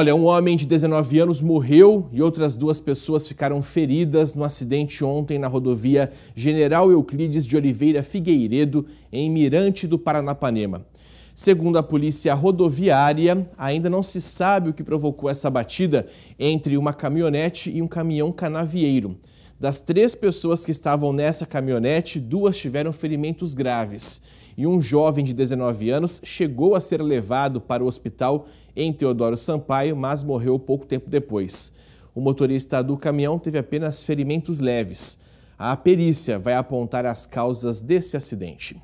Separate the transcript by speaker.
Speaker 1: Olha, um homem de 19 anos morreu e outras duas pessoas ficaram feridas no acidente ontem na rodovia General Euclides de Oliveira Figueiredo, em Mirante do Paranapanema. Segundo a polícia rodoviária, ainda não se sabe o que provocou essa batida entre uma caminhonete e um caminhão canavieiro. Das três pessoas que estavam nessa caminhonete, duas tiveram ferimentos graves. E um jovem de 19 anos chegou a ser levado para o hospital em Teodoro Sampaio, mas morreu pouco tempo depois. O motorista do caminhão teve apenas ferimentos leves. A perícia vai apontar as causas desse acidente.